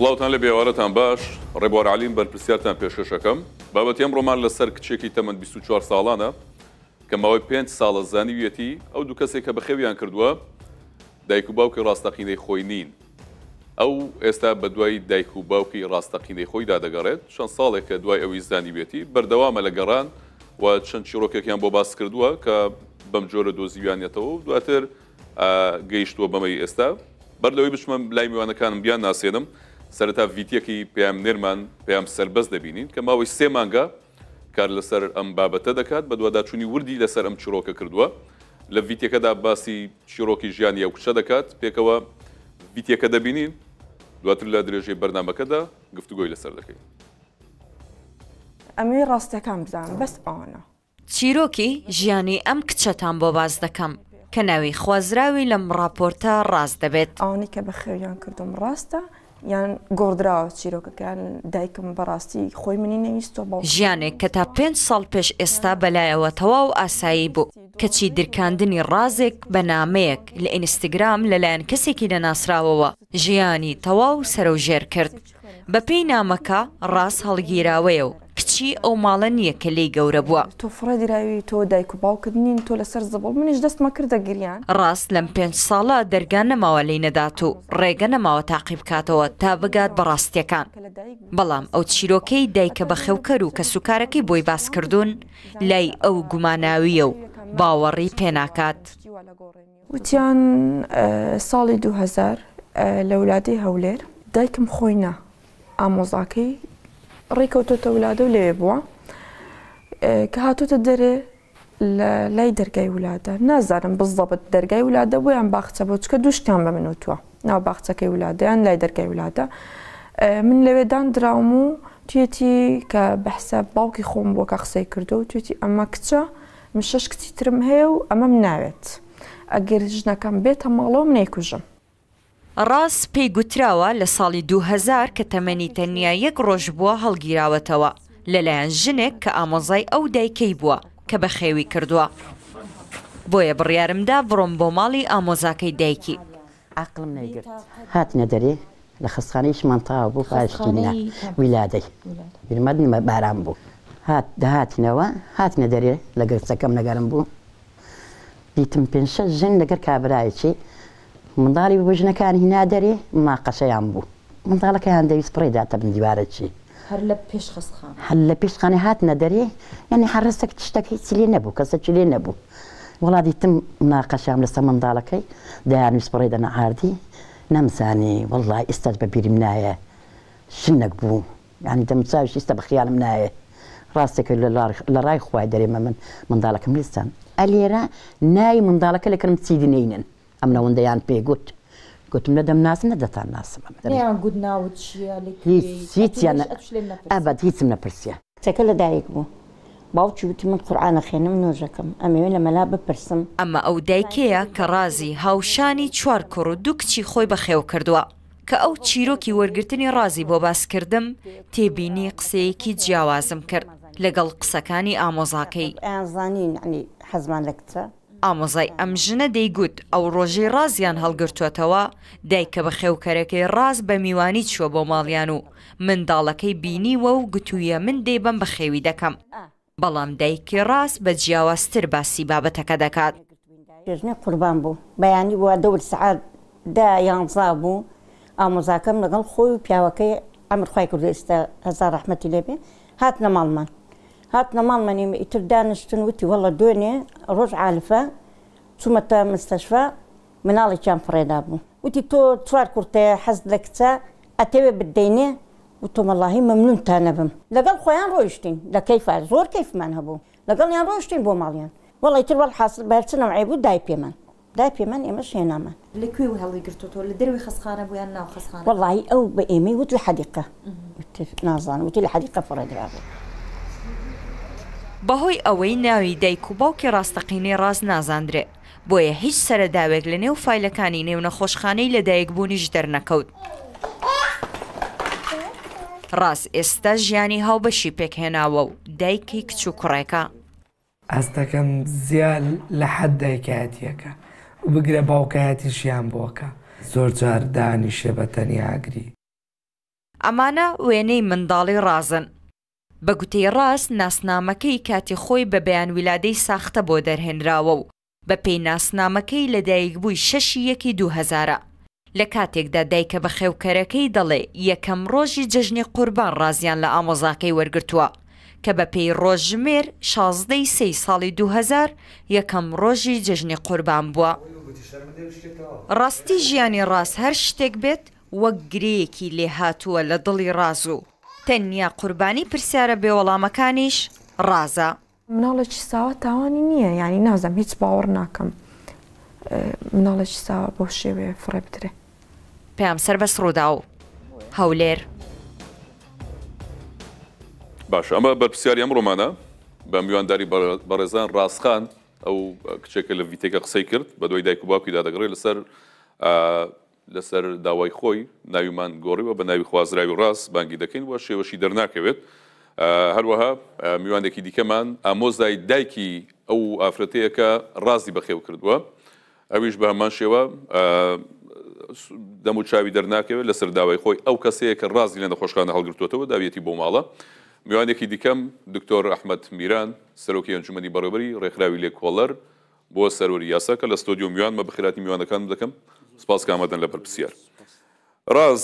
سڵاوتان لە بێوارەتان باش ڕێبوارعالیم بەرپسیارتان پێشەشەکەم بابەت ئەم ڕۆمان لەسەر کچێکی تەمەند 24 ساڵانە کە ماوەی پێنج ساڵە زانیویەتی ئەو دوو کەسێک کە بەخێویان کردووە دایک و باوکی ڕاستەقینەی خۆی نین ئەو ئێستا بە دوای دایک و باوکی ڕاستەقینەی خۆیدا دەگەڕێت چەند ساڵێک کە دوای ئەوی زانیویەتی بەردەوامە لە گەڕان و چەند چیرۆکێکیان بۆ باس کردووە کە بەم جۆرە دۆزیویانێتەوە دواتر گەیشتووە بەمەی ئێستا بەر لەوەی بچمە لای میوانەکانم بیان ناسێنم سەرتا ڤیتەکی پێیان نێرمان پێیان سربەست دەبینین کە ماوەی سێ مانگە کار لەسەر ئەم بابەتە دەکات بە دوواداچوونی وردی لەسەر ئەم چیرۆکە کردووە لە ڤیتەکەدا باسی چیرۆکی ژیانی ئەو کچە دەکات پێکەوە ڤیتەکە دەبینین دواتر لە درێژەی بەرنمەکەدا گفتوگۆی لەسەر دەکەین ئەمەی ڕاستەکان بزان بەس ئەوە چیرۆکی ژیانی ئەم کچەتان بۆ باز دەکەم کە ناوی خوازراوی لەم راپۆرتە ڕاست دەبێت ئەوانی کە بە خێویان کردم ڕاستە یان گۆدراوە چیرۆکەکان دایکم بەڕاستی خۆی منی نەویستۆ بە ژیانێک کە تا پێنج ساڵ پێش ئێستا بەلایەوە تەواو ئاسایی بوو کەچی درکاندنی ڕازێک بە نامەیەک لە ئینستاگرام لەلایەن کەسێکی لەناسراوەوە ژیانی تەواو سەرۆژێر کرد بەپی نامەکە ڕاست هەڵگیراوەیە و کچی ئەو ماڵە نییە کە لی گەورە بووە تۆ فرەدیراوی تۆ دایک و باوکرد نین تۆ لەسەر زەبڵ منیش دەستمە کردە گریان ڕاست لەم پێنج ساڵە دەرگان نەماوە لی نەدات و ڕێگە نەماوە تاقی بکاتەوە تا بگات بەڕاستیەکان بەڵام ئەو چیرۆکەی دایکە بە خێوکەر و کە سوکارەکەی بۆی باس کردوون لای ئەو گوماناویە و باوەڕی پێناکات وتیان ساڵی 2000 لە ولاتی هەولێر دایکم خۆینە ئامۆزاکەی ڕێکەوتۆتە وولادە و لێوێ بووە کە هاتوتە دەرێ لە لای دەرگای وولادە نازانم بزڵبت دەرگای وولادە بۆیان باخچە بۆ چکە دوشتیان بە منوتوە ناو باخچەکەی وولادەیان لای دەرگای وولادە من لەوێدان دراوم و توێتی کە بەحسە باوکی خۆم بۆ کە قسەی کردو و توێتی ئەمە کچە من شش کچی ترم هەیە و ئەمەم ناوێت ئەگەر ژنەکەم بێتە ماڵۆ منەیکوژم ڕاز پێیگوتراوە لە ساڵی 2000 کە تەمەنی تەنیا یەک ڕۆژ بووە هەڵگیراوەتەوە لەلایەن ژنێک کە ئامۆزای ئەو دایکەی بووە کە بە خێوی کردووە. بۆیە بڕیارمدا بڕۆم بۆ ماڵی ئامۆزاکەی دایکی. عقلم نەگرت هاتنە دەرێ لە خستخانەیشمان تاوا بوو پاشتنا ویلادەی برمەدنمە باران بوو. هات دەهاتینەوە هاتنە دەرێ لە گەرچەکەم لەگەرم بوو. دیتم پێنج ژن لەگەر کابراایکی من داري بوجنا كان هنا داري ما قشا يامبو من ظهر كان دايس بريد حتى من ديوارات شي هر لبيش خسخان هل لبيش خاني هاتنا دري يعني حرستك تشتكي تسلي نبو كسا تشلي نبو والله دي تم مناقشة من لسه من ذلك دار مسبريد أنا عاردي نمساني والله استاذ ببير منايا شنك بو يعني دم تساوش استبخ منايا راسك لراي خواي داري من من ذلك ملستان أليرا ناي من ذلك لكن متسيدنينن ئەم نەوەندەیان پێگوت گوتم لە دەمناس نەدەتان ناسم ئەبەت هیچم نەپرسیە چەکە لە دایک بوو. باوکی وتی من قورآانە خێنم نۆژەکەم ئەمەوێ لە مەلا بپرسم ئەمە ئەو دایکەیە کە ڕازی هاوشانی چوار کوڕ و دوو کچی خۆی بەخێو کردووە کە ئەو چیرۆکی وەرگرتنی ڕازی بۆ باسکردم تێبینی قسەیەکی جیاوازم کرد لەگەڵ قسەکانی ئامۆزاکەی ئازانین حەزمان لە کچە ئامۆزای ئەم ژنە دەیگوت ئەو ڕۆژی ڕازیان هەڵگرتوێتەوە دایکە بە خێوکەرەکەی ڕاست بە میوانی چوە بۆ ماڵیان و منداڵەکەی بینیوە و گوتوویە من دێبم بە خێوی دەکەم. بەڵام دایکی ڕاست بە جیاوازتر باسی بابەتەکە دەکات. ژنە قوربان بوو بەیانی وە دەور سعات دا یانزا بوو ئامۆزاکەم لەگەڵ خۆی و پیاوەکەی ئەمرخوای کوردستە هزار ڕحمەتی لێبێ هات نە ماڵمان. هاتنا مالماني تردان شتنوتي والله دوني روج عالفة ثم مستشفى من على كان فريد أبو وتي تو تفار كورتي حزد تا أتبي بالديني وتم الله ممنون تانبم لقال خويان روشتين لا كيف زور كيف من هبو لقال يان روشتين بو ماليان والله يتر الحاصل بهرتنا معيبو داي بيمان داي بيمان إمش هنا ما لكوي وهالي تو لدروي خسخانة بويان ناو خسخانة والله أو بإيمي وتل حديقة نازان وتل حديقة فريدابو بەهۆی ئەوەی ناوی دایک و باوکی ڕاستەقینەی ڕاز نازاندرێت بۆیە هیچ سەرەداوێک لە نێو فیلەکانی نێو نەخۆشخانەی لەدایک بوونیش دەرنەکەوت. ڕاست ئێستا ژیانی هاوبەشی پێکهێناوە و دایکی کچ و کوڕێکە. ئەستەکەم زیاد لە حەد دایکایەتیەکە و بگرە باوکایەتی شیان بۆکە زۆر جار دانیشە بە تەنیاگری. ئەمانە وێنەی منداڵی ڕازن. بە گوتەی ڕاست ناسنامەکەی کاتی خۆی بە بەیانویلادەی ساختە بۆ دەرهێنراوە و بە پێی ناسنامەکەی لەدایک بووی شەشی یەکی دوهزارە لە کاتێکدا دایکە بە خێوکەرەکەی دەڵێ یەکەم ڕۆژی جەژنی قوربان ڕازیان لە ئامۆزاکەی وەرگتووە کە بە پێی ڕۆژمێر شازدەی سی ساڵی 2000 یەکەم ڕۆژی جژنی قوربان بووە. ڕاستی ژیانی ڕاست هەر شتێک بێت وەک گرەیەکی لێ هاتووە لە دڵی ڕاز و تەنیا قوربانی پرسیارە بێوەڵامەکانیش ڕازە مناڵێکی ساوە تاوانی نییە ینی نازم هیچ باوەڕ ناکەم مناڵێکی ساوە بۆ شێوێ فڕێ بدرێ پێم سەر بەس ڕوودا و هەولێر باش ئەمە بەرپسیاری ئەم ڕۆمانە بە میوانداری بەڕێزان ڕاستخان ئەو کچێکە لە ڤیتێکە قسەی کرد بە دوی دایک و باوکی دادەگڕی لەسەر لەسەر داوای خۆی ناویمان گۆڕیەوە بە ناوی خوازراوی ڕاست بانگی دەکەین وە شێوەشی دەرناکەوێت هەروەها میوانێکی دیکەمان ئامۆزای دایکی ئەو ئافرەتەیەەکە ڕازی بەخێو کردووە ئەویش بە هەمان شێوە دەم و چاوی دەرناکەوێت لەسەر داوای خۆی ئەو کەسەیە کە ڕازی لە نەخۆشخانە هەڵگرتوێتەوە داویەتی بۆ ماڵە میوانێکی دیکەم دکتۆر ئەحمد میران سەرۆکی ئەنجومی بەڕێبەری ڕێکخراوی لێکۆڵەر بۆ سەروری یاسا کە لە ستۆدیۆ میوانمە بەخراتی میوانەکان دەکەم سپاس کامەدەن لە بەرپسیار. ڕاز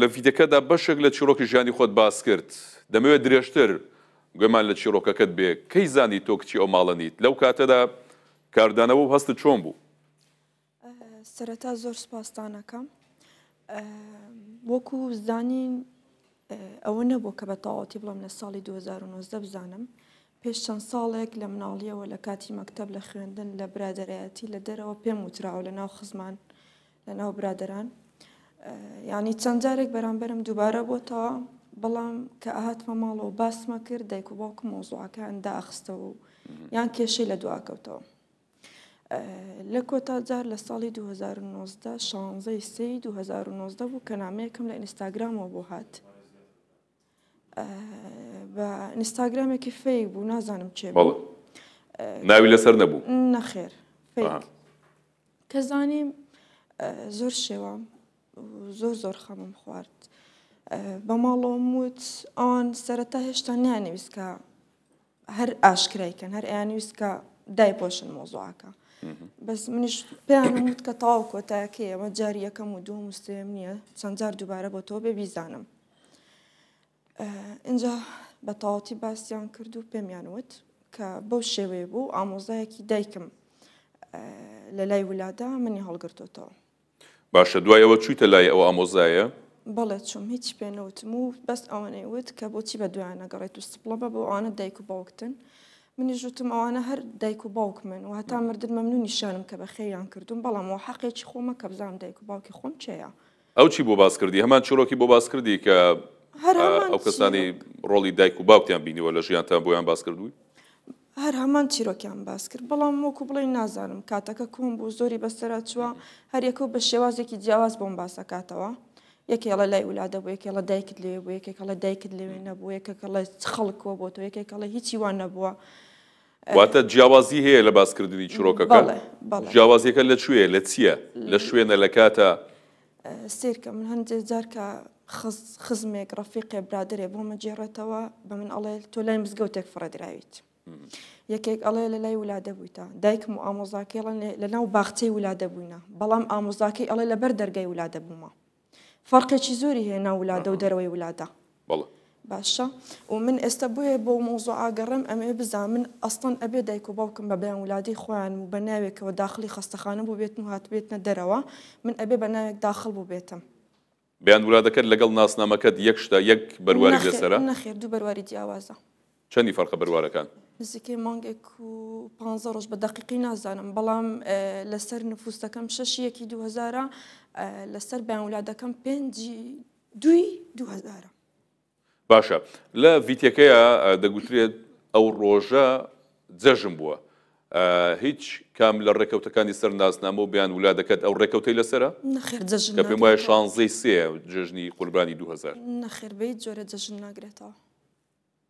لە فیدەکەدا بەشێک لە چیرۆکی ژیانی خۆت باس کرد دەمەوێت درێژتر گوێمان لە چیرۆکەکەت بێ کەی زانی تۆ کچی ئەو ماڵەنیت لەو کاتەدا کاردانەوە و هەستە چۆن بوو سەرەتا زۆر سپاسستانەکەم وەکو زانین ئەوە نەبوو کە بە تاواتی بڵم لە ساڵی 2009 بزانم پێش چەند ساڵێک لە مناڵیەوە لە کاتی مەکتب لە خوێندن لە برادایەتی لە دەرەوە پێم وتراوە لە ناو خزمان لە ناو برادران ینی چەند جارێک بەرامبەرم دووبارە بۆتەوە بەڵام کە ئاهاتمە ماڵەوە باسمە کرد دایک و باوکم مۆزوعەکان داخستەوە و یان کێشەی لە دواکەوتەوە لە کۆتا جار لە ساڵی 2019 شانزەی سی 2019 بوو کە نامەیەکم لە ئینستاگرامەوە بۆ هات بە ئینستاگرامێکی فەیک بوو نازانم چێ ناوی لەسەر نەبوو نەخێر کە زانیم زۆر شێوە زۆر زۆر خەمم خوارد بە ماڵەوە موت ئەوان سەرەتا هێشتا نیانویست کە هەر ئاشکرایکەن هەر ئەیانویست کە دایپۆشن مۆزوعەکە بەس منیش پێیانوت کە تاو کۆتاکەی ئەمە جاری یەکەم و دوم وستێم نییە چەند جار دووبارە بۆ تۆ بێبیزانم اینجا بە تاواتی باسییان کرد و پێمیانوت کە بەو شێوێ بوو ئامۆزایەکی دایکم لە لای ولادا منی هەڵگرتوتەوە باشە دوایەوە چویتە لای ئەو ئامۆزایە بەڵێ چوم هیچ پێنەوتم و بەس ئەوانەی وت کە بۆچی بە دویانە گەڕێت و سپڵە بە بۆ ئەوانە دایک و باوکتن منی ژوتم ئەوانە هەر دایک و باوک من و هەتا مردن مەمنون نیشانم کە بە خەیان کردوم بەڵام و حەقێکی خۆمە کە بزانام دایک و باوکی خۆم چەیە ئەو چی بۆ باس کردی هەمان چۆرۆکی بۆ باس کردی کە ئەو کەسانی ڕۆڵی دایک و باوکتیان بینیوە لە ژیانتان بۆیان باس کردووی هەر هەمان چیرۆکیان باس کرد بەڵام وەکو بڵێ نازانم کاتەکە کۆم بوو زۆری بەسرە چوە هەریەکە و بە شێوازێکی جیاواز بۆم باسەکاتەوە یەکێڵە لای ولادا بوو یەکێڵە دایکت لێ بوو یەکێکەڵە دایکت لێوێ نەبوو یەکەکەڵە خەڵکووە بۆ تۆ یەکێکەڵە هیچی وان نەبووە. واتە جیاوازی هەیە لە باسکردنی چیرۆکەکە جیاوازیەکە لە کوێ لە چییە لە شوێنە لە کاتە سیرکە من هەندێک جارکە خزمێک ڕەفیقێ برادێ بۆ مەجێڕێتەوە بە من ئەڵێ تۆ لای مزگەوتێک فڕەدراویت. یەکێک ئەڵێ لە لای ولادە بوویتە دایکم و ئامۆزاکەی لە ناو باخچەی ولادە بووینە بەڵام ئامۆزاکەی ئەڵێ لەبەر دەرگای ولادە بوومە فەرقێکی زۆری هەیە ناو ولادە و دەرەوەی ولادە باشە و من ئێستا بۆیە بۆ مۆزۆ ئاگەڕم ئەمێ بزان من ئەستان ئەبێ دایک و باوکم بە بەیان ولادی خۆیان و بە ناوێکەوە داخلی خستەخانە بوو بێتن و هاتبێتە دەرەوە من ئەبێ بە ناوێک داخل بوو بێتم. بیان وڵاتەکەت لەگەڵ ناسنامەکەت یەک شتا یەک بەرواری لەسرە نەخێر دوو بەرواری جیاوازە چەندی فەرقە بەروارەکان نزیکەی مانگێک و پ ڕۆژ بە دقیقی نازانم بەڵام لەسەر نفوستەکەم شەشیەکی 2000 لەسەر بەولادەکەم پێنجی دوی 2000 باشە لە ڤیتەکەیە دەگوترێت ئەو ڕۆژە جەژم بووە هیچ کام لە ڕێکەوتەکانی سەر ناسنامە و بیان وولادەکەت ئەو ڕێکەوتەی لەسرە کە پێم وایە شانزەی سێ جژنی قوربانی 2000 نەخێربەی جۆرە جەژن ناگرێتەوە.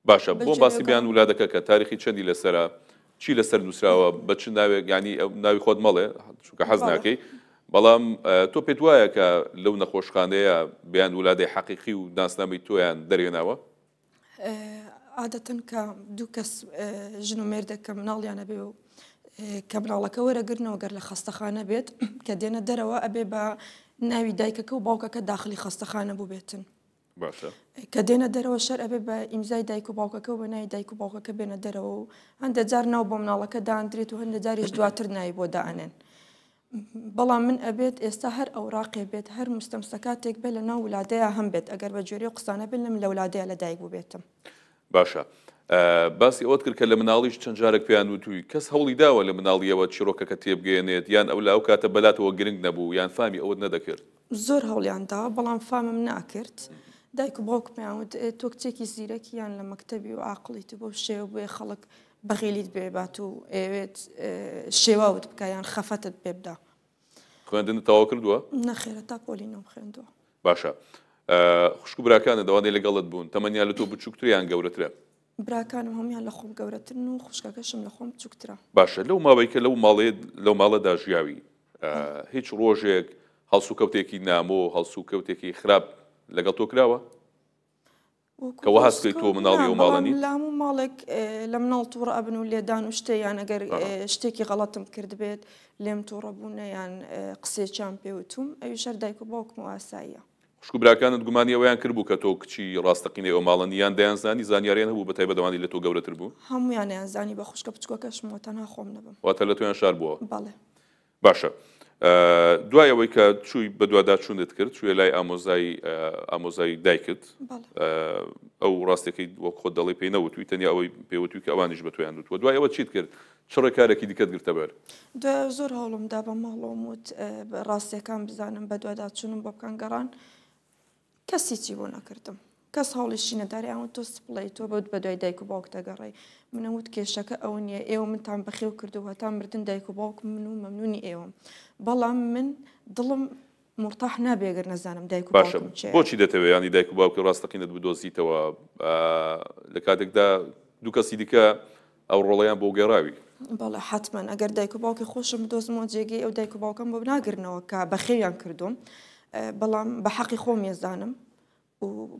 باشە بۆ باسی بیان ولادەکە کە تاریخی چەندی لەسرە چی لەسەر نووسراوە بە چ ناوێک ینی ناوی خۆت مەڵێ چونکە حەز ناکەی بەڵام تۆ پێت وایە کە لەو نەخۆشخانەیە بیان ولادی حەقیقی و ناسنامی تۆیان دەرێناوە عادەتەن کە دوو کەس ژن و مێردەکە مناڵیانە بێ و کە مناڵەکە وەرەگرنەوە گەر لە خەستەخانە بێت کە دێنە دەرەوە ئەبێ بە ناوی دایکەکە و باوکەکە داخلی خەستەخانە بوو بێتن کە دێنە دەرەوە شەر ئەبێ بە ئیمزای دایک و باوکەکە و بەنای دایک و باوکەکە بێنە دەرەوە و هەندە جار ناو بۆ مناڵەکە دادرێت و هەندە جاریش دواتر نایی بۆ داێن. بەڵام من ئەبێت ئێستا هەر ئەوراقێ بێت هەر مستەمسەکاتێک بێت لە ناو ولادەیە هەم بێت ئەگەر بە جێری و قسانە بنم لە ولادەیە لە دایک بوو بێتم. باشە. باسی ئەوت کرد کە لە مناڵیش چەند جارێک پێیان وتووی کەس هەوڵی داوە لە مناڵیەوە چیرۆکەکە تێبگەێنێت یان ئەو لاو کاتە بەلاتەوە گرنگ نەبوو یان فامی ئەوت نەدەکرد زۆر هەوڵیاندا بەڵام فامم ناکرد. دایک و باوک پێیانوت تۆ کچێکی زیرەکییان لە مەکتتەبی و عقلیت بۆ شێوە بێ خەڵک بەغیلیت بێبات و ئێوێت شێواوت بکیان خەفەتت پێبدا خوێندن تەوا کردووە نەخێرە تا پۆلینەوە خوێندووە باشە خوشک براکانە داوای لەگەڵت بوون تەمەنیا لە تۆ بچووکتریان گەورەترە براکانم هەمیان لە خۆم گەورەترن و خوشکەکەشم لە خۆم چووکترە باشە لەو ماوەیکە لەو ماڵێ لەو ماڵەدا ژیاوی هیچ ڕۆژێک هەڵسوکەوتێکی نامۆ هەڵسوکەوتێکی خراپ لەگەڵ تۆ کراوە کەەوە هەستکەی تۆ مناڵی و ماڵنی لام و ماڵێک لە مناڵ تووڕە ئەبن و لێدان و شتەیان ئەگەر شتێکی غەڵەتم کرد بێت لێم تووڕە بوونەیان قسێکیان پێوتوم ئەوی شەر دایک و باوکم و ئاساییە شکوبراکانت گومانی ئەویان کردبوو کە تۆ کچی ڕاستەقینی ئەو ماڵنییان دەیان زانی زانیاریان هەبوو بە تایبەدەوانی لە تۆ گەورەتر بوو هەمویانیان زانی بە خوشکە بچکۆکەشمەوە تەنها خۆم نەبم واتە لە تویان شار بووە بەڵێ باشە. دوایەوەی کە چووی بە دووادا چوونت کرد چێ لای ئامۆزای ئامۆزایی دایکت ئەو ڕاستەکەی وەک خۆ دەڵی پێی نەوتوی تەنیا ئەوەی پێوتوی کە ئەوانیش بە تویان دووە دوایەوە چیت کرد چڕە کارێکی دیکەت گرتە بەر زۆر هەوڵمدا بە ماڵۆم وت ڕاستیەکان بزانم بە دووادا چونم بۆ بکەنگەڕان کەسی چی بۆ نەکردم کەس هەڵیشی نەداری ئەوە تۆ سپڵی تۆ بەوت بە دوای دایک و باوک دەگەڕی منەوت کێشەکە ئەو نییە ئێوە منتان بەخێو کردو هەتا مردن دایک و باوک من و مەمنونی ئێوەم بەڵام من دڵم مرتاح نابێگەر نەزانم دایک باشە بۆچی دەتەوێت ینی دایک و باوکە ڕاستەقینت بدۆزیتەوە لە کاتێکدا دوو کەسی دیکە ئەو ڕۆڵیان بۆ گێڕاوی بەڵێ حتمما ئەگەر دایک و باوکی خۆشم دۆزمەوە جێگەی ئەو دایک و باوکم بۆ ناگرنەوە کە بەخێیان کردوم بەڵام بە حەقی خۆم ێزانم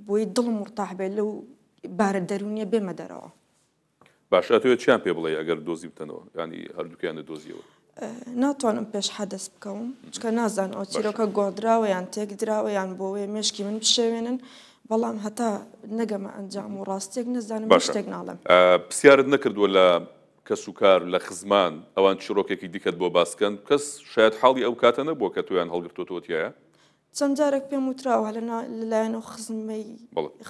بۆی دڵ مرتاح بێت لەو بارە دەرونیە بێمە دەرەوە باشە توێت چیان پێ بڵێ ئەگەر دۆزی بتەنەوە ینی هەردووکیانە دۆزیەوە ناتوانم پێش حەدەست بکەم چکە نازان ئۆتیرۆکە گۆدراوە یان تێک درراوە یان بۆەیە مشکی من بشێوێنن بەڵام هەتا نەگەمە ئەنجام و ڕاستێک نەزانم شتێک ناڵم پرسیارت نەکردووە لە کەس و کار لە خزمان ئەوان چیرۆکێکی دیکەت بۆ باسکەن کەس شاید حاڵی ئەو کاتە نەبووە کە تویان هەڵگرتوتەوەتیایە چەند جارێک پێم وتراوە لەنا لەلایەنەوە خزمی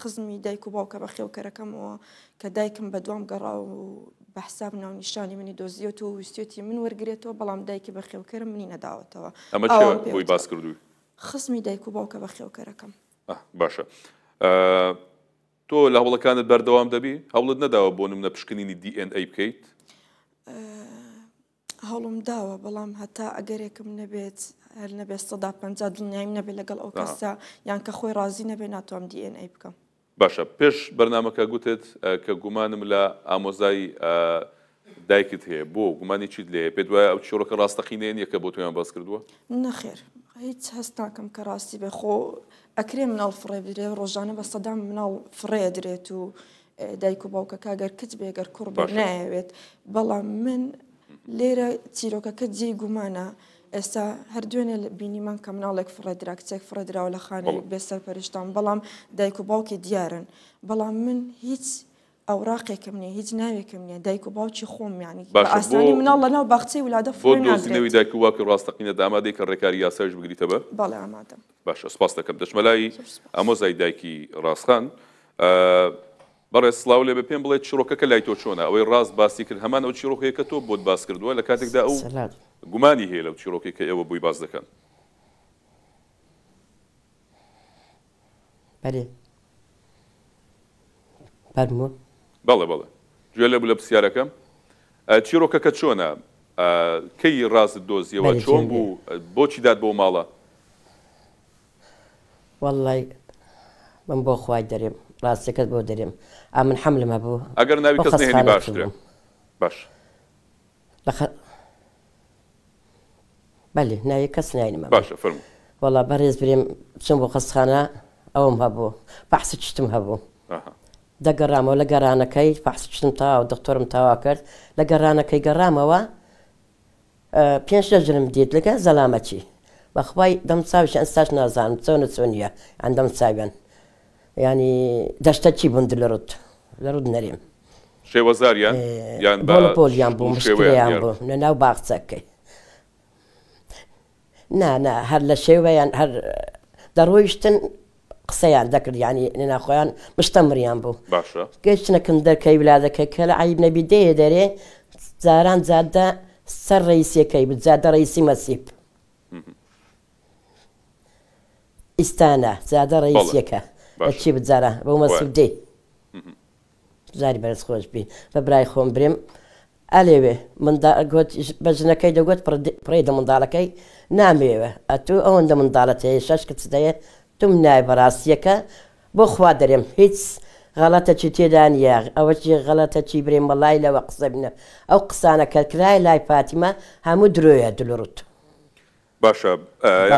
خزمی دایک و باوکە بە خێوکەرەکەمەوە کە دایکم بە دوام گەڕا و بە حساب ناونیشانی منی دۆزیێت و وستێتی من وەرگێتەوە بەڵام دایکی بە خێوکەرم منی نەداوەتەوە ئەمە بۆی باس کردووی خسمی دایک و باوکە بە خێوکەرەکەم باشە تۆ لە هەوڵەکانت بەردەوام دەبی هەوڵت نەداوە بۆ نمونە پشکنینی DNA بکەیت هەڵم داوە بەڵام هەتا ئەگەرێکم نەبێت هەر نەبێت سەدا پ دڵنیایم نەبێت لەگەڵ ئەو کەسە یان کە خۆی رازی نەبێ ناتوام دیNA بکەم باشە پێش بەرنمەکە گوتێت کە گومانم لە ئامۆزایی دایکت هەیە بۆ گومانی چیت لێ پێ دوای ئەو چۆرەکە ڕاستەقینێن یەکە بۆ تویان باس کردووە نەخێر هیچ هەستاکەم کە ڕاستی بێ خۆ ئەکرێ مناڵ فڕێ درێ ڕۆژانە بە سەدام مناڵ فڕێ درێت و دایک و باوکە کاگەر کچ بێگەر کوڕ نایەوێت بەڵام من لێرە چیرۆکەکە جێ گومانە ئێستا هەردوێنێ بینیمان کە مناڵێک فڕێدرا کچێک فڕێدراوە لە خانەی بێسەر پەرشتان بەڵام دایک و باوکی دیارن بەڵام من هیچ ئەوراقێکم نیە هیچ ناوێکم نیە دایک و باوکی خۆمیانی ئاسانی مناڵ لەناو باخچەی ولادە فۆنەوەی دایک و واکە ڕاستەقینە دامادەی کە ڕێکاری یاساش بگریتە بە بەڵێ ئامادەم باشە سپاس دەکەم دەشمەلایی ئەمۆزای دایکی ڕاستخان بەڕێ سلااو لێ بە پێم بڵێ چیرۆکەکە لای تۆ چۆنە ئەوەی ڕاست باسی کرد هەمان ئەو چیرۆکەیە کە تۆ بۆت باس کردووە لە کاتێکدا ئەو گومانی هەیە لەو چیرۆکی کە ئێوە بووی باز دەکەن بەڵێ بەڵێ گوێ لە بوو لە پرسیارەکەم چیرۆکەکە چۆنە کەی ڕاست دۆزیەوە چۆن بوو بۆچی داد بۆ ماڵە وەڵی من بۆ خوای دەرێم ڕاستەکەت بۆ دەرێم من حمل بوو ئەگەر ناوی کەس باش ناوی کەس باش، بۆ ئەوم هەبوو چتم هەبوو دەگەڕامەوە لە گەرانەکەی دکتۆرم تاوا کرد لە گەرانەکەی گەڕامەوە پێنج دەژرم دیت لەگە زەلامەتی بەخوای دەم چاویش ئەستاش نازانم چۆنیە ئەندەم چاوێن یعنی دسته چی بند لرود لرود نریم شوازاریان بول بول یان بوم شوازاریان نه نه نه نه نه نه نه نه نه نه نه نه نه نه نه یعنی نه خویان مشتم ریان بو. باشه. گفتش نکن در کی ولاده که کلا عیب نبیده داره. زارن زده سر رئیسی کی بود رئیسی مسیب. استانه زده رئیسی که. چی بجارە بەو مەسوب دی زاری بەرز خۆش بی بە برای خۆم برێم ئەلێوێ منگوت بە ژنەکەی دەگوت پڕی دە منداڵەکەی نامێوە ئەتو ئەوەندە منداڵەت هەیە شش کەچدەیە تم نای بەڕاستیەکە بۆ خوا دەرێم هیچ غەڵەتە چی تێدان یاغ ئەوەی غەڵەتە چی برێم بەڵای لەوە قسە بینە ئەو قسانە کەکرای لای پاتیمە هەموو درۆیە دلوڕوت باشە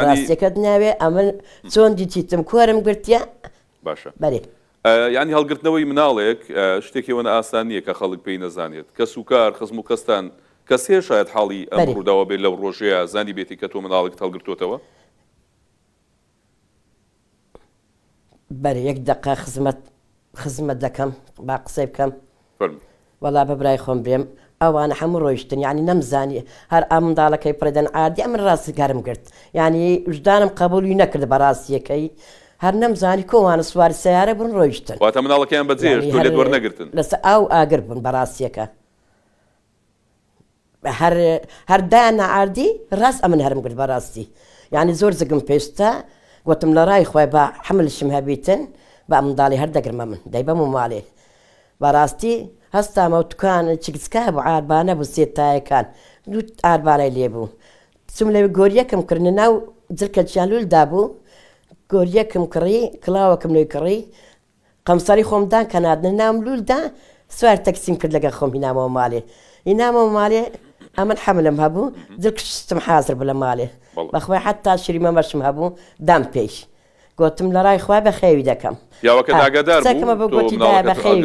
ڕاستەکەت ناوێ ئەمە چۆن دیتیتم کۆرم گرتیە باشە ینی هەڵگرتنەوەی مناڵێک شتێکیەوەن ئاسان نییە کە خەڵک پێی نەزانێت کە سوکار خزم و کەستان کەس هێشایەت حاڵی ئەم ڕووداوە بێت لەو ڕۆژەیە زانی بێتی کە تۆ مناڵێک هەڵگرتوتەوە بەر یەک دقه خزمەت خزمەت دەکەم با قسەی بکەم وەڵا بەبرای خۆم بێم ئەوانە هەموو ڕۆیشتن ینی نەمزانی هەر ئەمنداڵەکەی پرەدەن ئادی ئەمن ڕاستگارم گرت ینی وژدانم قبولی نەکرد بە ڕاستیەکەی هەر نەمزانی کۆوانە سووار سیارە بن ڕۆیشتن واتە مناڵەکەیان بەجێش لێت وەرنەگرتن لەس ئاو ئاگر بن بەڕاستیەکە هەردایان نەعادی ڕاست ئەمن هەرم گرت بەڕاستی یعنی زۆر زگم پێشتا گوتم لە ڕای خۆی بە حملشم هەبیتن بە منداڵی هەر دەگرمە من دەیبەم و ماڵێ بەڕاستی هەستامە و توکان چکسکە بۆ ئاربانە بوو سێتایەکان دوو ئاربانای لێبوو چم لەوێ گۆریەکەم کردن ناو جرکە چیانلول دابوو گۆریەکم کڕی کلااوەکەم لەوی کڕی قەمساری خۆمدان کەنادن نام لولدا سوار تەکسیم کرد لەگە خۆم هینامەوە ماڵێ هینامەوە ماڵێ ئەمن حملم هەبوو جکشتم حاضر بە لە ماڵێ بەخوای حتا شریمە مەشم هەبوو دام پێش گوتم لە ڕای خوا بە خێوی دەکەم یاوەکەداگەدارمە بەگوتی بە خێوی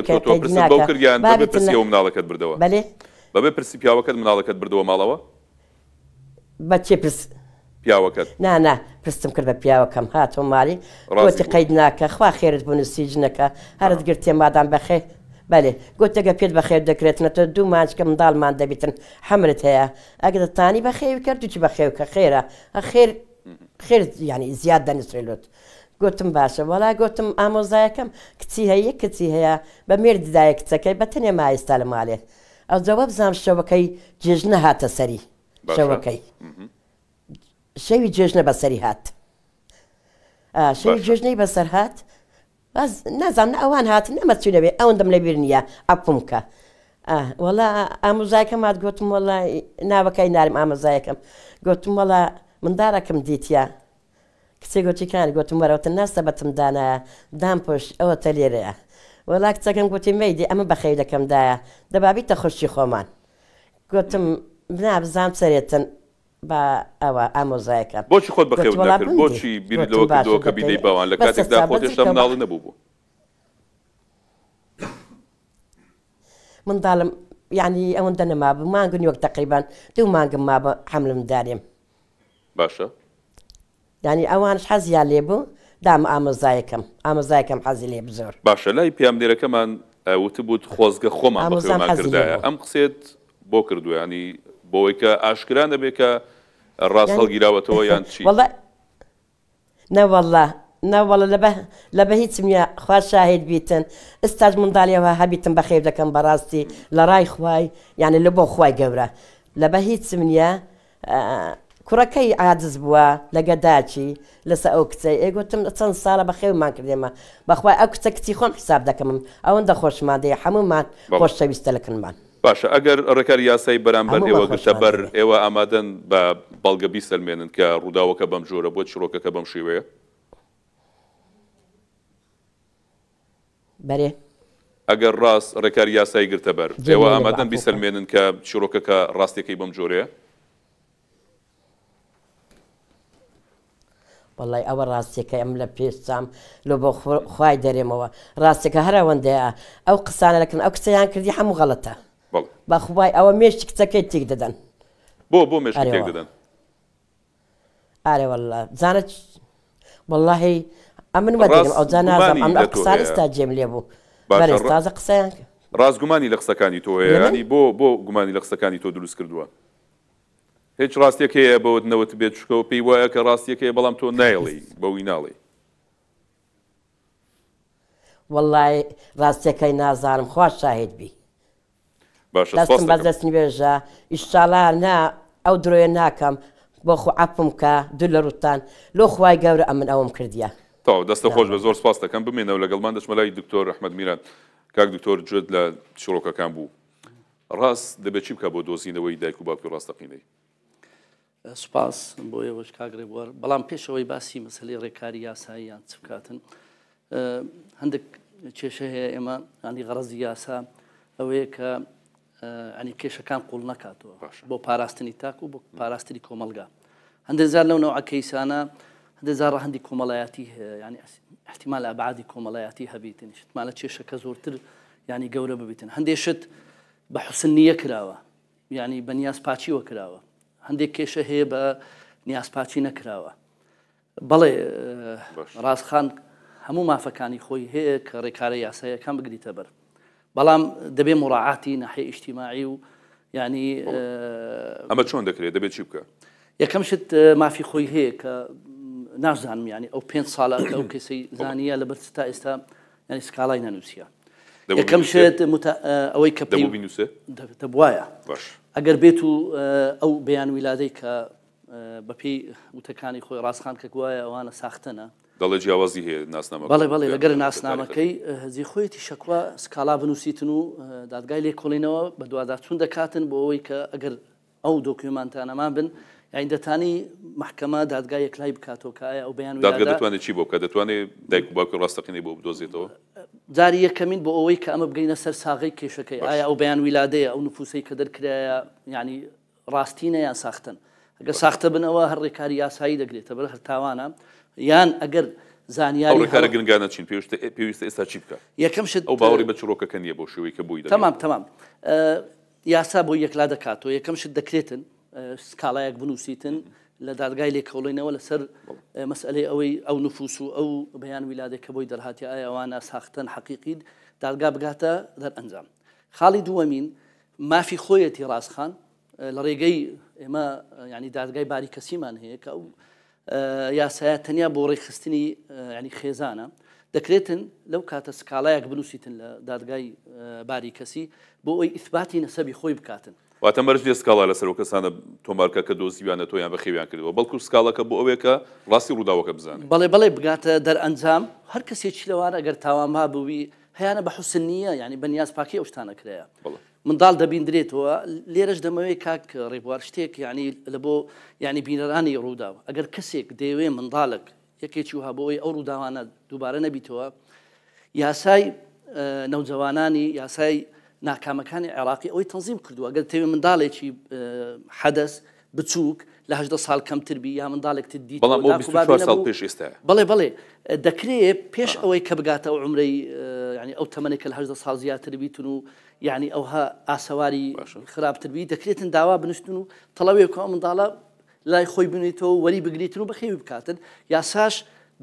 مناڵەکەت بردەوە بەێ بەبێ پرسیپیاوەکەت مناڵەکەت بردەوە ماڵەوە بە چێ پرسی پیاوەکەت نانا پرستم کرد بە پیاوەکەم هاتۆ مالی ڕاستی قەید ناکە خوا خێرت بوون سیجنەکە هەرت گرتێ مادام بەخێ بەێ گوتەگە پێت بەخێر دەکرێتنەوە دوو ماچکە منداڵمان دەبیتن حمرت هەیە ئەگەتانی بە خێو کرد دوچی بە خێوکە خێرە خێر خێر ینی زیاد دەنیسرێلوت. گوتم باشە وەڵا گوتم ئامۆزایەکەم کچی هەیە کچی هەیە بە مێرددایە کچەکەی بە تەنێ مایستا لە ماڵێ ئەو جواب زام شەوەکەی جێژنە هاتە سەری شەوەکەی. شەوی جێژنە بەسەری هات شەوی جێژنەی بەسەر هات نازانم ئەوان هاتن ئەمە چوو لەوێ ئەوەن دەم لە بیر نیە ئەپمکە وەڵا ئامۆزایەکە مات گوتم وەڵا ناوەکەی نارم ئامەزایەکەم گوتم وەڵا مندارەکەم دیتە کچێ گوتیکان گوتم وەرەوتن ناستە بەتم دانایە دام پشت ئەوە تە لێرەیە وەڵا کچەکەم گوتی مەیدی ئەمە بەخەی دەکەمدایە دەبابیتە خوشتی خۆمان گوتم نابزانام سەرێتن بە ئەوە ئامۆزایەکە بۆچی خۆت بەخێ بۆچی بیرەوەکە بینەی باوان لە کاتێکدا خۆتێشتا مناڵی نەبوو بوو منداڵم یعنی ئەوەندە نەما بوو مانگن یۆک تقریبان دوو مانگم ما بە حملم دارێم باشە ینی ئەوانش حەزیان لێبوو دام ئامۆزایەکەم ئامۆزایەکەم حەزی لێ زۆر باشە لای پیامدێرەکەمان وتبوو خۆزگە خۆمان ئەم قسێت بۆ کردویانی بۆی کە ئاشکران دەبێت کە ڕاستەڵ گیراوەتەوە یان چی نەوەله نەوەڵە لە بە هیچم خوا شاهید بیتن ئستاج منداڵیەوە هەبیتم بە خێر دەکەم بەڕاستی لە ڕای خوای یعنی لە بۆ خی گەورە لە بە هیچ منە کوڕەکەی عادز بووە لەگەداچی لەسە ئەو کچەی ئێگوتم چەند ساڵە بە خێومان کردێمە بەخوای ئەو کچە کچی خۆن حساب دەکەم ئەوەندە خۆشمان دێ هەمومان خۆشەویستە لەکنمان. باشە ئەگەر ڕێکاری یاسایی بەرامبەر ئێوە گشتە بەر ئێوە ئامادەن بە بەڵگەبی سەلمێنن کە ڕووداوەکە بەم جۆرە بۆ چیرۆکەکە بەم شێوەیە بەێ ئەگەر ڕاست ڕێکاری یاسایی گرتە بەر ئێوە ئامادەن بیسەلمێنن کە چیرۆکەکە ڕاستیەکەی بەم جۆرەیە بەڵی ئەوە ڕاستیەکە ئەم لە پێستام لە بۆ خی دەرێمەوە ڕاستێکە هەر ئەوەندەیە ئەو قسانە لەکن ئەو کسەیان کردی هەموو غەڵەتە با خوبای ئەوە مێشتی کچەکەی تێک دەدەن بۆ بۆ مێش دەدەن ئارێوەله زانت بەڵهی ئەمن بەدەم ئەو جانازم قسارستا جێم لێ بوو تازە قسەیان ڕازگومانی لە قسەکانی تۆیانی بۆ بۆ گومانی لە قسەکانی تۆ دروست کردووە هیچ ڕاستێک هەیە بەوت نەوت بێت شکەوە پێی وایە کە ڕاستیەک هەیە بەڵام تۆ نایڵی بەوی ناڵی وەڵی ڕاستەکەی نازانم خوا شاهد بی دەستم بە دەستنی بێژە ئیشتاڵا نا ئەو درۆیە ناکەم بۆ خو عپم کە دو لە ڕوتان لۆ خوای گەورە ئەمن ئەوم کردیە تا دەستە خۆش بە زۆر سپاس دەکەم بمێنەوە لەگەڵمان دەشمەلای دکتۆر ئەحمد میران کاک دکتۆر جد لە شۆڕۆکەکان بوو ڕاست دەبێت چی بکە بۆ دۆزینەوەی دایک و باپی ڕاستەقینەی سوپاس بۆ ئێوەش کاگرێ بوار بەڵام پێشەوەی باسی مەسلەی ڕێکاری یاساییان چ بکاتن هەندێک کێشە هەیە ئێمە ئەنی غەرزی یاسا ئەوەیە کە ئەنی کێشەکان قوڵ نکاتەوە بۆ پاراستنی تاک و بۆ پاراستنی کۆمەلگا هەندێزار لەو نەوە ئەکەیسانە هەندێزار هەندی کۆمەڵایەتی ینی احتیمال ئابعادی کۆمەڵایەتی هەبیتن شتمالە کێشەکە زۆرتر ینی گەورە ببیتن هەندێشت بە حوسن نیە کراوە ینی بە نیاز پاچیوە کراوە هەندێک کێشە هەیە بە نیاز پاچی نەکراوە بەڵێ ڕاستخان هەموو مافەکانی خۆی هەیە کە ڕێکارە یاسایەکان بگریتە بەر بلام دبي مراعاتي ناحية اجتماعي يعني آه اما شلون دكري دبي شو يا كم شت آه، ما في خوي هيك آه، نازان يعني او بين صاله او كيسي زانيه لبرتستا استا يعني سكالاين نوسيا يا كمشت متا آه او كبي دبو بنوسه دبوايا باش اگر بيتو آه، او بيان ولاديك آه ببي متكاني خوي راس خان كوايا وانا ساختنا دەڵێ جیاوازی هەیە ناسنامە بەڵێ بەڵێ لەگەر ناسنامەکەی هەزی خۆیەتی شەکوە سکالا بنووسیتن و دادگای لێ کۆڵینەوە بە دوواداچون دەکاتن بۆ ئەوەی کە ئەگەر ئەو دۆکیمانتانەمان بن یاین دەتانی محکەمە دادگای یەکلای بکاتۆکایە ئەو بەیان دەتوانێت چی بۆ کە دەتوانێت دایک باکە ڕاستەقینی بۆ بدۆزێتەوە جاری یەکەمین بۆ ئەوەی کە ئەمە بگەینە سەر ساغی کێشەکەی ئایا ئەو بەیان ویلادەیە ئەو نفوسی کە دەرکرایە ینی ڕاستینە یان ساختن ئەگە ساختە بنەوە هەر ڕێکاری یاسایی دەگرێتە بەر هەر تاوانە. یان ئەگەر زانیاری گرنگانە چین پێویستە پێویستە ئێستا چی بکە یەکەم شت ئەو باوەڕی بە چڕۆکەکە نیە بۆ شوەیە کە بووی تەمام تەمام یاسا بۆ یەکلا دەکاتەوە یەکەم شت دەکرێتن سکاڵایەک بنووسیتن لە دادگای لێکەوڵێنەوە لەسەر مەسئلەی ئەوەی ئەو نفوس و ئەو بەیان ویلادێککە بۆی دەرهاتی ئایاوانە ساختن حەقیقید دادگا بگاتە دەر ئەنجام خاڵی دووەمین مافی خۆیەتی ڕاستخان لە ڕێگەی ئێمە ینی دادگای باری کەسیمان هەیە کە ئەو یاسایە تەنیا بۆ ڕێخستنی ینی خێزانە دەکرێتن لەو کاتە سکاڵایەک بنووسیتن لە دادگای باری کەسی بۆ ئەوی ئیثباتی نەسەبی خۆی بکاتن واتە مەرج لێ سکاڵا لەسەر و کەسانە تۆمارکە کە دۆزیوانە تۆیان بە خێویان کردەوە بەڵکو سکاڵەکە بۆ ئەوەیەکە ڕاستی ڕووداوەکە بزانن بەڵێ بەڵێ بگاتە دەرئەنجام هەر کەسێکی لەوانە ئەگەر تاوان ما بووی هیانە بە حوسن نییە ینی بەنیاز پاکی ئەو شتانەکرەیە بڵێ منداڵ دەبیندرێتەوە لێرەش دەمەوێت کاک ڕێبوار شتێک ینی لە بۆ ینی بینەرانی ڕووداوە ئەگەر کەسێک دەیەوێ منداڵک یەکێکی و هەبەوەی ئەو ڕووداوانە دووبارە نەبیتەوە یاسای نەوجەوانانی یاسای ناکامەکانی عێراقی ئەوی تەنظیم کردووە گەر تەوێ منداڵێکی حەدەس بچووک لە هەدا سال کەمتربی یا منداڵێکت دی بەڵام سال پێش ئێستا بڵێ بڵێ دەکرێت پێش ئەوەی کە بگاتە عمرەی ینی ئەو تەمەێک لە هەرزە ساڵ زیاتر بیتن و یعنی ئەوها ئاسەواری خراپتر بی دەکرێتن داوا بنشتن و تەڵەوێک ئەو منداڵە لای خۆی بنیتەوە وەری بگریتن و بەخێوی بکاتن یاساش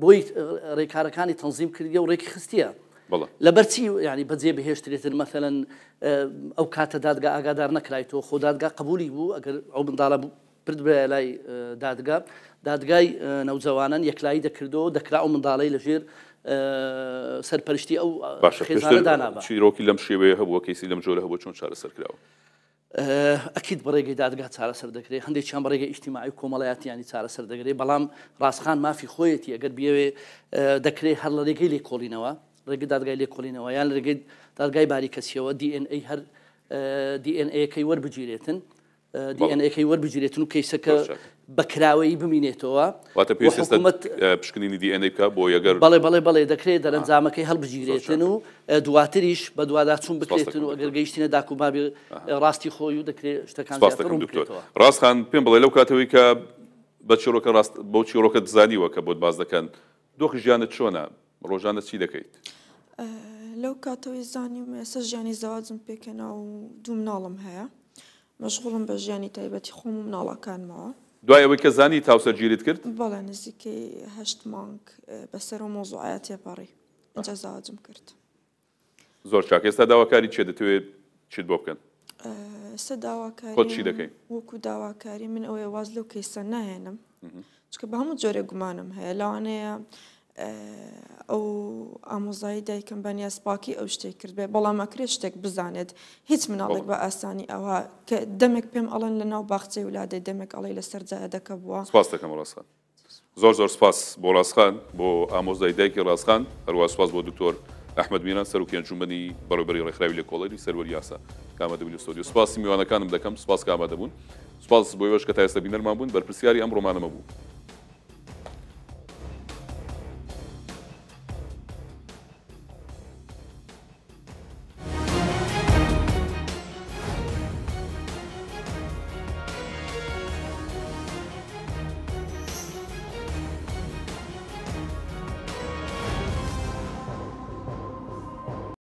بۆی ڕێکارەکانی تەنظیم کردی و ڕێکی خستیە. لە بەرچی ینی بەجێ بههێشترێتن مەمثلەن ئەو کاتە دادگا ئاگادار نەکرایەوە خۆ دادگا قبولی بوو ئەگەر ئەو منداڵە پرد بە لای دادگا دادگای نەوجەوانان یەکلایی دەکردەوە دەکرا و منداڵی لەژێر سەرپەرشتی ئەو خێزانەدانابە چیرۆکی لەم شێوەیە هەبووە کەسی لەم جۆرە هەبوو چۆن چارە سەرکراوە ئەکیید بەڕێگەی دادگا چارە سەر دەکرێت هەندێک چیان بەڕێگە ئیشتیماعی کۆمەڵایەتیانی چارە سەر دەگرێت بەڵام ڕاستخان مافی خۆیەتی ئەگەر بێوێ دەکرێت هەر لە ڕێگەی لێ کۆڵینەوە ڕێگە دادگای لێ کۆڵینەوە یان ڕێگەی دادگای باری کەسیەوە DNA هەر DNA کەی وەربگیرێتن DNA کەی وەربگیرێتن و کەیسەکە بەکراوەی بمینێتەوە پشکنینی دیNK بۆ یەگەر بەڵێ بەڵێ بەڵێ دەکرێت دەرەنجامەکەی هەڵبژیرێتن و دواتریش بە دووادا چوون بکرێتن و ئەگەرگەیشتینە داکوبابی ڕاستی خۆی و دەکرێت شتەکان ڕاستخان پێم بڵێ لەو کاتەوەی کە بە چۆرۆکە ڕاست بۆ چیرۆکە دزانیوە کە بۆت باز دەکەن دۆخی ژیانت چۆنە ڕۆژانە چی دەکەیت؟ لەو کاتەوەی زانیم ئێستا ژیانی زەواجم پێکەنا و دوو مناڵم هەیە مەشغوڵم بە ژیانی تایبەتی خۆم و مناڵەکانمەوە دوای ئەوەی کە زانی تاوسەرگیریت کرد بەڵێ نزیکەی هەشت مانگ بەسەر و مۆزوعایەت تێپەڕی ئەجا زاواجم کرد زۆر چاک ئێستا داواکاری چێ دەتوێت چیت بۆ بکەن سە داواکاری دەکەین وەکو داواکاری من ئەوەیە واز لەو کەیسە نهێنم چکە بە هەموو جۆرە گومانم هەیە لاوانەیە ئەو ئامۆزایی دایکم بەنیە سپاکی ئەو شتێک کرد بێ بەڵام ئەکرێت شتێک بزانێت هیچ مناڵێک بە ئاسانی ئەوە کە دەمێک پێم ئەڵەن لە ناو باخچەی ولادەی دەمێک ئەڵی لە سەرجایە دەکە بووە سپاس دەکەم ڕاستخان زۆر زۆر سپاس بۆ ڕاستخان بۆ ئامۆزای دایکی ڕاستخان هەروە سپاس بۆ دکتۆر ئەحمد میران سەرکی ئەنجومنی بەڕێبەری ڕێکخراوی لە کۆڵەری سەروەری یاسا کامەدەبی سۆدیو سپاسی میوانەکانم دەکەم سپاس کامادەبوون سپاس بۆی وەش کە تا ئێستا بینەرمان بوون بەرپرسیاری ئەم ڕۆمانەمە بوو